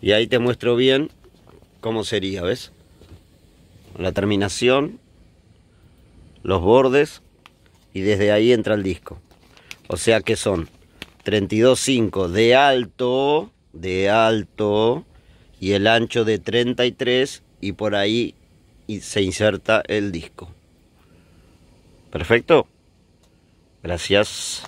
Y ahí te muestro bien cómo sería, ¿ves? La terminación, los bordes y desde ahí entra el disco. O sea que son 32.5 de alto, de alto y el ancho de 33 y por ahí se inserta el disco. Perfecto. Gracias.